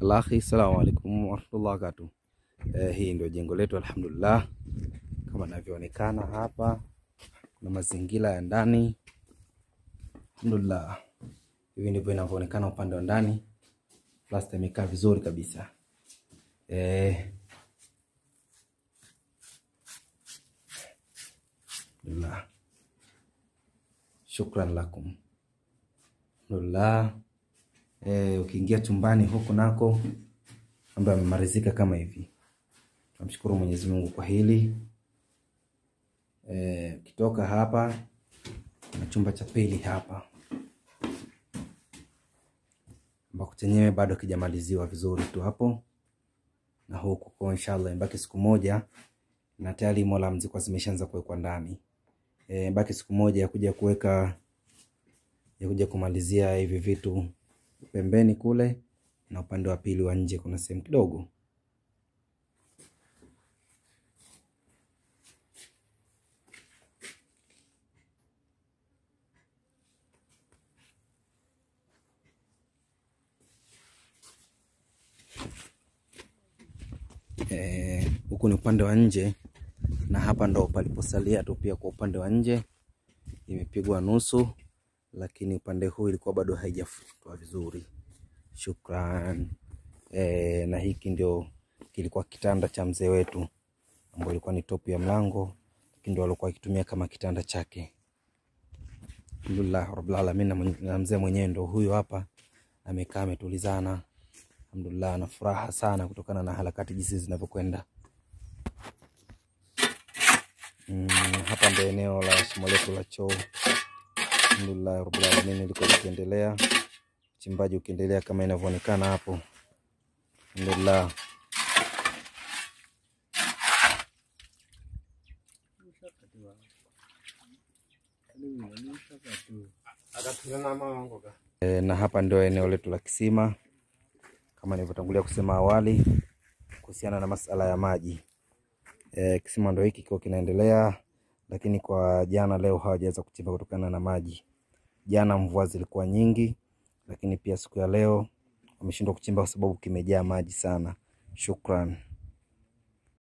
Alahi, salamu alaikum warahmatullahi wabarakatuh. Eh, hii ndio jengo letu alhamdulillah, kama navyoonekana hapa na mazingira ya ndani alhamdulillah. Hivi ndivyo inavyoonekana upande wa ndani, plasta imekaa vizuri kabisa eh. shukran lakum alhamdulillah e, ukiingia chumbani huku nako ambaye amemarizika kama hivi. Tunamshukuru Mwenyezi Mungu kwa hili e, eh, kitoka hapa na chumba cha pili hapa ambako chenyewe bado kijamaliziwa vizuri tu hapo na huku kwa inshallah, mbaki siku moja na tayari mola zilikuwa zimeshaanza kuwekwa ndani e, eh, mbaki siku moja ya kuja kuweka ya kuja kumalizia hivi vitu pembeni kule na upande wa pili wa nje kuna sehemu kidogo. Eh, huku e, ni upande wa nje na hapa ndo paliposalia tu pia kwa upande wa nje imepigwa nusu lakini upande huu ilikuwa bado haijafutwa vizuri. Shukran. E, na hiki ndio kilikuwa kitanda cha mzee wetu ambayo ilikuwa ni topu ya mlango, lakini ndio alikuwa akitumia kama kitanda chake. Alhamdulillah rabbil alamin. Na mzee mwenyewe ndio huyo hapa, amekaa ametulizana. Alhamdulillah, na furaha sana kutokana na harakati jinsi zinavyokwenda. Mm, hapa ndio eneo la shimo letu la choo. Alhamdulillah rabbil alamin, liko likiendelea, uchimbaji ukiendelea kama inavyoonekana hapo. Alhamdulillah. E, na hapa ndio eneo letu la kisima kama nilivyotangulia kusema awali kuhusiana na masala ya maji. E, kisima ndio hiki kiko kinaendelea lakini kwa jana leo hawajaweza kuchimba kutokana na maji. Jana mvua zilikuwa nyingi, lakini pia siku ya leo wameshindwa kuchimba kwa sababu kimejaa maji sana. Shukran.